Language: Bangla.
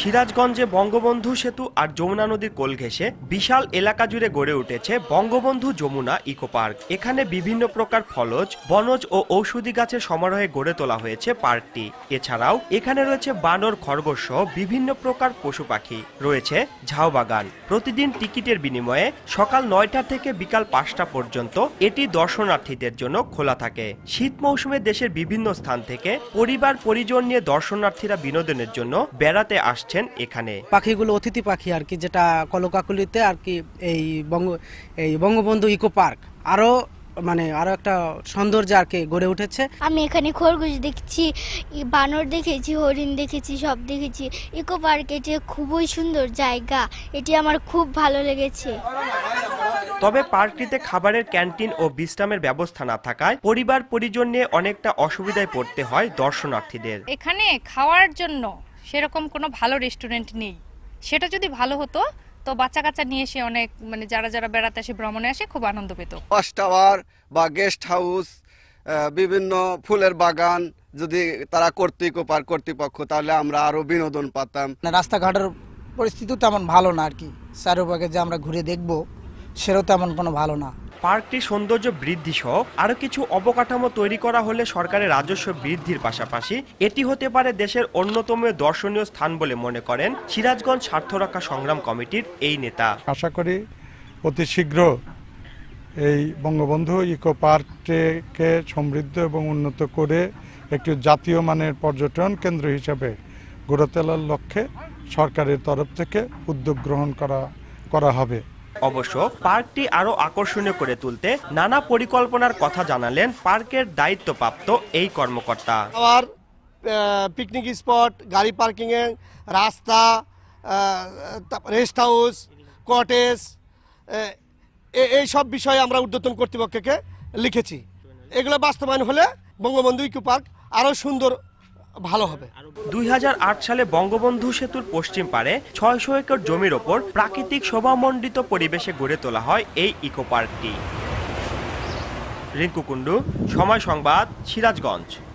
সিরাজগঞ্জে বঙ্গবন্ধু সেতু আর যমুনা নদীর কোল ঘেঁষে বিশাল এলাকা জুড়ে গড়ে উঠেছে বঙ্গবন্ধু যমুনা ইকো পার্ক এখানে বিভিন্ন প্রকার ফলজ বনজ ও ঔষধি গাছের সমারোহে গড়ে তোলা হয়েছে পার্কটি এছাড়াও এখানে রয়েছে বানর খরগোশ সহ বিভিন্ন প্রকার পশু পাখি রয়েছে ঝাউ বাগান প্রতিদিন টিকিটের বিনিময়ে সকাল নয়টা থেকে বিকাল পাঁচটা পর্যন্ত এটি দর্শনার্থীদের জন্য খোলা থাকে শীত মৌসুমে দেশের বিভিন্ন স্থান থেকে পরিবার পরিজন নিয়ে দর্শনার্থীরা বিনোদনের জন্য বেড়াতে আস আসছেন এখানে পাখিগুলো অতিথি পাখি আর কি যেটা কলকাকুলিতে আর কি এই বঙ্গ এই বঙ্গবন্ধু ইকো পার্ক আরও মানে আরো একটা সৌন্দর্য আর কি গড়ে উঠেছে আমি এখানে খরগোশ দেখছি বানর দেখেছি হরিণ দেখেছি সব দেখেছি ইকো পার্ক এটি খুবই সুন্দর জায়গা এটি আমার খুব ভালো লেগেছে তবে পার্কটিতে খাবারের ক্যান্টিন ও বিশ্রামের ব্যবস্থা না থাকায় পরিবার পরিজন নিয়ে অনেকটা অসুবিধায় পড়তে হয় দর্শনার্থীদের এখানে খাওয়ার জন্য সেরকম কোনো ভালো রেস্টুরেন্ট নেই সেটা যদি ভালো হতো তো বাচ্চা কাচ্চা নিয়ে এসে অনেক মানে যারা যারা বেড়াতে আসে ভ্রমণে আসে খুব আনন্দ পেত ওয়াশ টাওয়ার বা গেস্ট হাউস বিভিন্ন ফুলের বাগান যদি তারা কর্তৃক পার কর্তৃপক্ষ তাহলে আমরা আরও বিনোদন পাতাম রাস্তাঘাটের পরিস্থিতি তেমন ভালো না আর কি চারোপাকে যে আমরা ঘুরে দেখব সেটাও তেমন কোনো ভালো না পার্কটির সৌন্দর্য বৃদ্ধি সহ আরও কিছু অবকাঠামো তৈরি করা হলে সরকারের রাজস্ব বৃদ্ধির পাশাপাশি এটি হতে পারে দেশের অন্যতম দর্শনীয় স্থান বলে মনে করেন সিরাজগঞ্জ রক্ষা সংগ্রাম কমিটির এই নেতা আশা করি অতি শীঘ্র এই বঙ্গবন্ধু ইকো পার্কটিকে সমৃদ্ধ এবং উন্নত করে একটি জাতীয় মানের পর্যটন কেন্দ্র হিসাবে গড়ে তোলার লক্ষ্যে সরকারের তরফ থেকে উদ্যোগ গ্রহণ করা করা হবে অবশ্য পার্কটি আরও আকর্ষণীয় করে তুলতে নানা পরিকল্পনার কথা জানালেন পার্কের দায়িত্বপ্রাপ্ত এই কর্মকর্তা আবার পিকনিক স্পট গাড়ি পার্কিংয়ে রাস্তা রেস্ট হাউস কটেজ এই সব বিষয়ে আমরা ঊর্ধ্বতন কর্তৃপক্ষকে লিখেছি এগুলো বাস্তবায়ন হলে বঙ্গবন্ধু ইকো পার্ক আরও সুন্দর ভালো হবে দুই সালে বঙ্গবন্ধু সেতুর পশ্চিম পারে ছয়শো একর জমির ওপর প্রাকৃতিক শোভামণ্ডিত পরিবেশে গড়ে তোলা হয় এই ইকো পার্কটি রিঙ্কু কুণ্ডু সময় সংবাদ সিরাজগঞ্জ